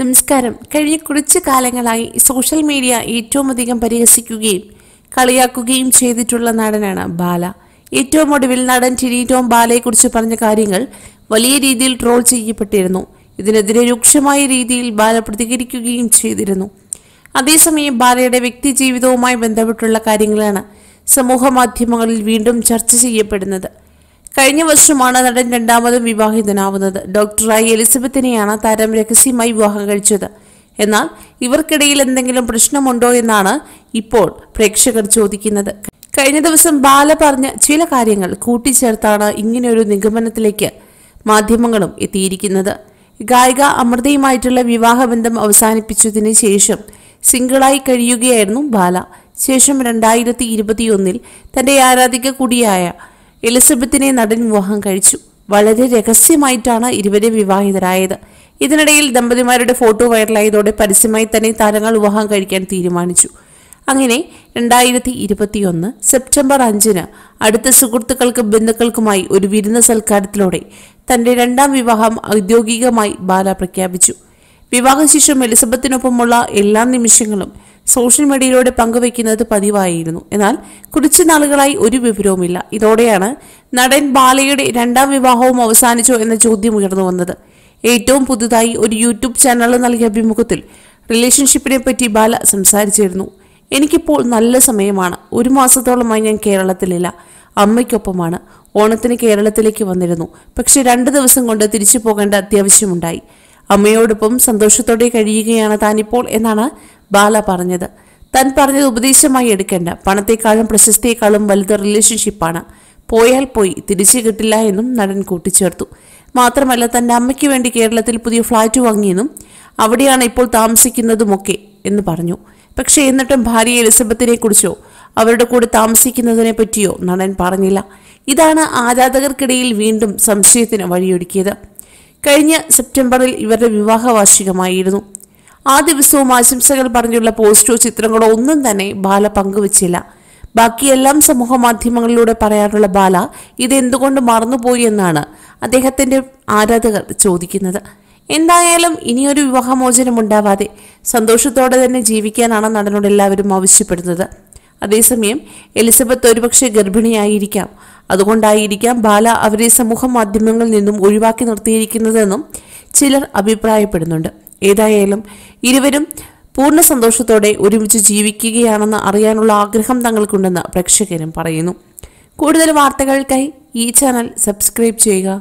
നമസ്കാരം കഴിഞ്ഞ കുറച്ച് കാലങ്ങളായി സോഷ്യൽ മീഡിയ ഏറ്റവും അധികം പരിഹസിക്കുകയും കളിയാക്കുകയും ചെയ്തിട്ടുള്ള നടനാണ് ബാല ഏറ്റവും ഒടുവിൽ നടൻ ടിനി ബാലയെക്കുറിച്ച് പറഞ്ഞ കാര്യങ്ങൾ വലിയ രീതിയിൽ ട്രോൾ ചെയ്യപ്പെട്ടിരുന്നു ഇതിനെതിരെ രൂക്ഷമായ രീതിയിൽ ബാല പ്രതികരിക്കുകയും ചെയ്തിരുന്നു അതേസമയം ബാലയുടെ വ്യക്തി ജീവിതവുമായി ബന്ധപ്പെട്ടുള്ള കാര്യങ്ങളാണ് സമൂഹ മാധ്യമങ്ങളിൽ വീണ്ടും ചർച്ച ചെയ്യപ്പെടുന്നത് കഴിഞ്ഞ വർഷമാണ് നടൻ രണ്ടാമതും വിവാഹിതനാവുന്നത് ഡോക്ടറായി എലിസബത്തിനെയാണ് താരം രഹസ്യമായി വിവാഹം കഴിച്ചത് എന്നാൽ ഇവർക്കിടയിൽ എന്തെങ്കിലും പ്രശ്നമുണ്ടോ എന്നാണ് ഇപ്പോൾ പ്രേക്ഷകർ ചോദിക്കുന്നത് കഴിഞ്ഞ ദിവസം ബാല പറഞ്ഞ ചില കാര്യങ്ങൾ കൂട്ടിച്ചേർത്താണ് ഇങ്ങനെയൊരു നിഗമനത്തിലേക്ക് മാധ്യമങ്ങളും എത്തിയിരിക്കുന്നത് ഗായിക അമൃതയുമായിട്ടുള്ള വിവാഹബന്ധം അവസാനിപ്പിച്ചതിന് ശേഷം സിംഗിളായി കഴിയുകയായിരുന്നു ബാല ശേഷം രണ്ടായിരത്തി ഇരുപത്തിയൊന്നിൽ തന്റെ ആരാധിക കൂടിയായ എലിസബത്തിനെ നടൻ വിവാഹം കഴിച്ചു വളരെ രഹസ്യമായിട്ടാണ് ഇരുവരെ വിവാഹിതരായത് ഇതിനിടയിൽ ദമ്പതിമാരുടെ ഫോട്ടോ വൈറലായതോടെ പരസ്യമായി തന്നെ താരങ്ങൾ വിവാഹം കഴിക്കാൻ തീരുമാനിച്ചു അങ്ങനെ രണ്ടായിരത്തി ഇരുപത്തിയൊന്ന് സെപ്റ്റംബർ അഞ്ചിന് അടുത്ത സുഹൃത്തുക്കൾക്കും ബന്ധുക്കൾക്കുമായി ഒരു വിരുന്ന സൽക്കാരത്തിലൂടെ തന്റെ രണ്ടാം വിവാഹം ഔദ്യോഗികമായി ബാല പ്രഖ്യാപിച്ചു വിവാഹശേഷം എലിസബത്തിനൊപ്പമുള്ള എല്ലാ നിമിഷങ്ങളും സോഷ്യൽ മീഡിയയിലൂടെ പങ്കുവയ്ക്കുന്നത് പതിവായിരുന്നു എന്നാൽ കുറച്ച് നാളുകളായി ഒരു വിവരവുമില്ല ഇതോടെയാണ് നടൻ ബാലയുടെ രണ്ടാം വിവാഹവും അവസാനിച്ചോ എന്ന ചോദ്യം ഉയർന്നു വന്നത് ഏറ്റവും പുതുതായി ഒരു യൂട്യൂബ് ചാനൽ നൽകിയ അഭിമുഖത്തിൽ റിലേഷൻഷിപ്പിനെ പറ്റി ബാല സംസാരിച്ചിരുന്നു എനിക്കിപ്പോൾ നല്ല സമയമാണ് ഒരു മാസത്തോളമായി ഞാൻ കേരളത്തിലില്ല അമ്മയ്ക്കൊപ്പമാണ് ഓണത്തിന് കേരളത്തിലേക്ക് വന്നിരുന്നു പക്ഷെ രണ്ട് ദിവസം കൊണ്ട് തിരിച്ചു പോകേണ്ട അത്യാവശ്യമുണ്ടായി അമ്മയോടൊപ്പം സന്തോഷത്തോടെ കഴിയുകയാണ് താനിപ്പോൾ എന്നാണ് ബാല പറഞ്ഞത് താൻ പറഞ്ഞത് ഉപദേശമായി എടുക്കേണ്ട പണത്തെക്കാളും പ്രശസ്തിയെക്കാളും വലുത് റിലേഷൻഷിപ്പാണ് പോയാൽ പോയി തിരിച്ചു കിട്ടില്ല എന്നും നടൻ കൂട്ടിച്ചേർത്തു മാത്രമല്ല തൻ്റെ അമ്മയ്ക്ക് വേണ്ടി കേരളത്തിൽ പുതിയ ഫ്ളാറ്റ് വാങ്ങിയെന്നും അവിടെയാണ് ഇപ്പോൾ താമസിക്കുന്നതുമൊക്കെ എന്ന് പറഞ്ഞു പക്ഷേ എന്നിട്ടും ഭാര്യ എലിസബത്തിനെ കുറിച്ചോ അവരുടെ കൂടെ താമസിക്കുന്നതിനെ പറ്റിയോ നടൻ പറഞ്ഞില്ല ഇതാണ് ആരാധകർക്കിടയിൽ വീണ്ടും സംശയത്തിന് വഴിയൊരുക്കിയത് കഴിഞ്ഞ സെപ്റ്റംബറിൽ ഇവരുടെ വിവാഹ വാർഷികമായിരുന്നു ആ ദിവസവും ആശംസകൾ പറഞ്ഞുള്ള പോസ്റ്റോ ചിത്രങ്ങളോ ഒന്നും തന്നെ ബാല പങ്കുവച്ചില്ല ബാക്കിയെല്ലാം സമൂഹ മാധ്യമങ്ങളിലൂടെ പറയാറുള്ള ബാല ഇതെന്തുകൊണ്ട് മറന്നുപോയി എന്നാണ് അദ്ദേഹത്തിന്റെ ആരാധകർ ചോദിക്കുന്നത് എന്തായാലും ഇനിയൊരു വിവാഹമോചനം ഉണ്ടാവാതെ സന്തോഷത്തോടെ തന്നെ ജീവിക്കാനാണ് നടനോട് എല്ലാവരും ആവശ്യപ്പെടുന്നത് അതേസമയം എലിസബത്ത് ഒരുപക്ഷെ ഗർഭിണിയായിരിക്കാം അതുകൊണ്ടായിരിക്കാം ബാല അവരെ സമൂഹ മാധ്യമങ്ങളിൽ നിന്നും ഒഴിവാക്കി നിർത്തിയിരിക്കുന്നതെന്നും ചിലർ അഭിപ്രായപ്പെടുന്നുണ്ട് ഏതായാലും ഇരുവരും പൂർണ്ണ സന്തോഷത്തോടെ ഒരുമിച്ച് ജീവിക്കുകയാണെന്ന് അറിയാനുള്ള ആഗ്രഹം തങ്ങൾക്കുണ്ടെന്ന് പ്രേക്ഷകരും പറയുന്നു കൂടുതൽ വാർത്തകൾക്കായി ഈ ചാനൽ സബ്സ്ക്രൈബ് ചെയ്യുക